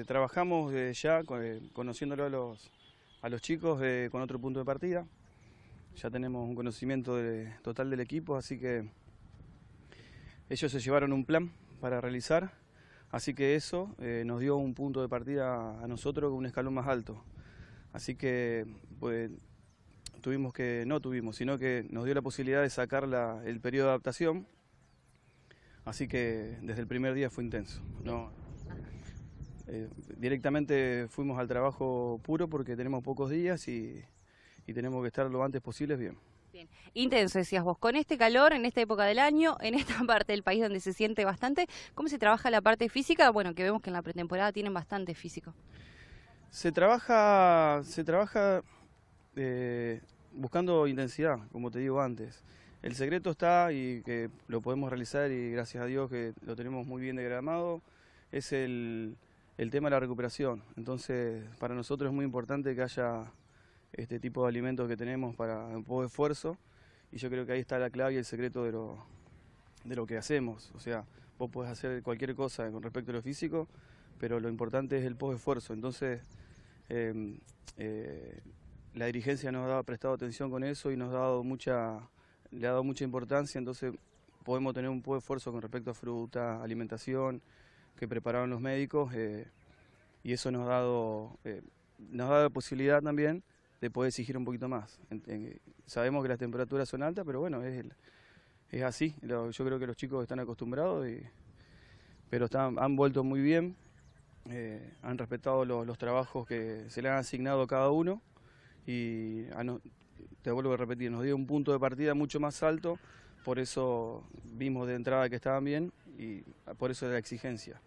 Eh, trabajamos eh, ya eh, conociéndolo a los, chicos con otro punto de partida. Ya tenemos un conocimiento total del equipo, así que ellos se llevaron un plan para realizar. Así que eso nos dio un punto de partida a nosotros, con un escalón más alto. Así que pues, tuvimos que, no tuvimos, sino que nos dio la posibilidad de sacar el periodo de adaptación. Así que desde el primer día fue intenso. ¿no? Eh, directamente fuimos al trabajo puro porque tenemos pocos días y, tenemos que estar lo antes posible bien. Bien. Intenso, decías vos, con este calor, en esta época del año, en esta parte del país donde se siente bastante, ¿cómo se trabaja la parte física? Bueno, que vemos que en la pretemporada tienen bastante físico. Se trabaja, se trabaja eh, buscando intensidad, como te digo antes. El secreto está y que lo podemos realizar y gracias a Dios que lo tenemos muy bien degramado, es el, el tema de la recuperación. Entonces, para nosotros es muy importante que haya este tipo de alimentos que tenemos para un poco de esfuerzo. Y yo creo que ahí está la clave y el secreto de lo, de lo que hacemos. O sea, vos podés hacer cualquier cosa con respecto a lo físico, pero lo importante es el post-esfuerzo. Entonces, em, eh, la dirigencia nos ha prestado atención con eso y nos ha dado mucha, le ha dado mucha importancia. Entonces, podemos tener un poco de esfuerzo con respecto a fruta, alimentación que prepararon los médicos eh, y eso nos ha dado, eh, nos ha la posibilidad también de poder exigir un poquito más. Eh, sabemos que las temperaturas son altas, pero bueno, es, es así. yo creo que los chicos están acostumbrados, pero están, han vuelto muy bien, han respetado los trabajos que se le han asignado a cada uno y te vuelvo a repetir, nos dio un punto de partida mucho más alto, por eso vimos de entrada que estaban bien y por eso la exigencia.